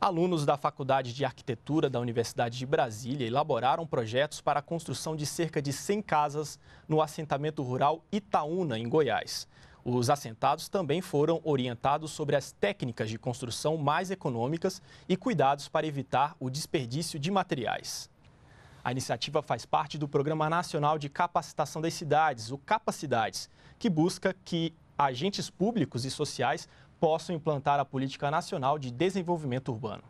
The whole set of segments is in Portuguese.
Alunos da Faculdade de Arquitetura da Universidade de Brasília elaboraram projetos para a construção de cerca de 100 casas no assentamento rural Itaúna, em Goiás. Os assentados também foram orientados sobre as técnicas de construção mais econômicas e cuidados para evitar o desperdício de materiais. A iniciativa faz parte do Programa Nacional de Capacitação das Cidades, o Capacidades, que busca que agentes públicos e sociais possam implantar a Política Nacional de Desenvolvimento Urbano.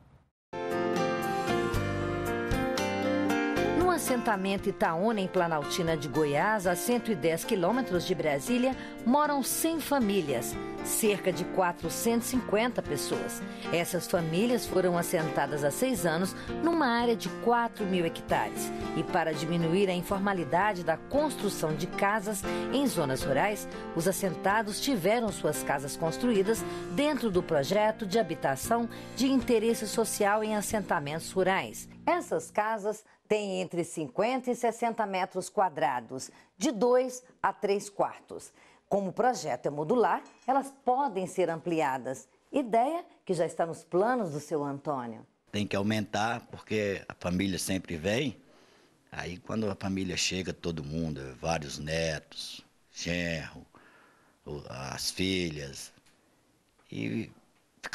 assentamento Itaúna, em Planaltina de Goiás, a 110 quilômetros de Brasília, moram 100 famílias, cerca de 450 pessoas. Essas famílias foram assentadas há seis anos numa área de 4 mil hectares. E para diminuir a informalidade da construção de casas em zonas rurais, os assentados tiveram suas casas construídas dentro do projeto de habitação de interesse social em assentamentos rurais. Essas casas tem entre 50 e 60 metros quadrados, de 2 a 3 quartos. Como o projeto é modular, elas podem ser ampliadas. Ideia que já está nos planos do seu Antônio. Tem que aumentar, porque a família sempre vem. Aí, quando a família chega, todo mundo, vários netos, genro, as filhas. E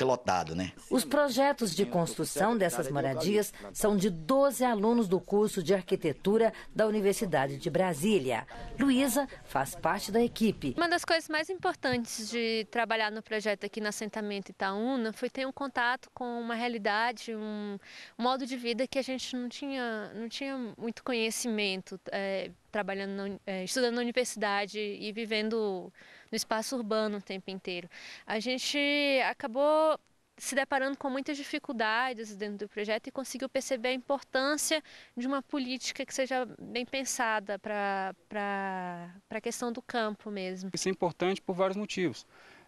lotado, né? Os projetos de construção dessas moradias são de 12 alunos do curso de arquitetura da Universidade de Brasília. Luísa faz parte da equipe. Uma das coisas mais importantes de trabalhar no projeto aqui no assentamento Itaúna foi ter um contato com uma realidade, um modo de vida que a gente não tinha, não tinha muito conhecimento, é, trabalhando, é, estudando na universidade e vivendo no espaço urbano o tempo inteiro. A gente acabou se deparando com muitas dificuldades dentro do projeto e conseguiu perceber a importância de uma política que seja bem pensada para a questão do campo mesmo. Isso é importante por vários motivos.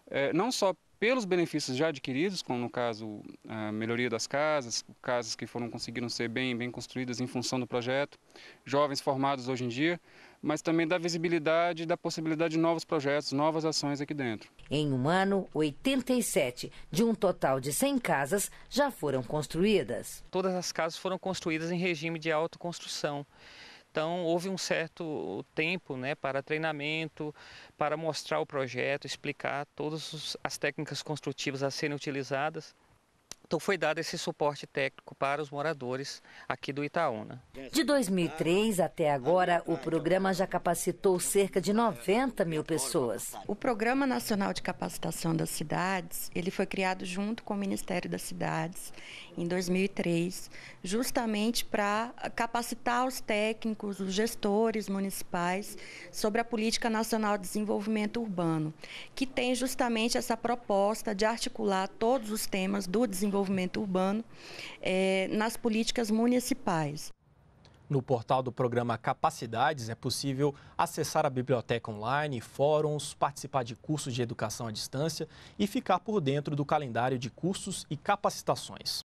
É, não só pelos benefícios já adquiridos, como no caso a melhoria das casas, casas que foram conseguiram ser bem, bem construídas em função do projeto, jovens formados hoje em dia, mas também da visibilidade e da possibilidade de novos projetos, novas ações aqui dentro. Em um ano, 87 de um total de 100 casas já foram construídas. Todas as casas foram construídas em regime de autoconstrução. Então houve um certo tempo né, para treinamento, para mostrar o projeto, explicar todas as técnicas construtivas a serem utilizadas. Então foi dado esse suporte técnico para os moradores aqui do Itaúna. Né? De 2003 até agora, o programa já capacitou cerca de 90 mil pessoas. O Programa Nacional de Capacitação das Cidades, ele foi criado junto com o Ministério das Cidades em 2003, justamente para capacitar os técnicos, os gestores municipais sobre a Política Nacional de Desenvolvimento Urbano, que tem justamente essa proposta de articular todos os temas do desenvolvimento desenvolvimento urbano é, nas políticas municipais. No portal do programa Capacidades é possível acessar a biblioteca online, fóruns, participar de cursos de educação à distância e ficar por dentro do calendário de cursos e capacitações.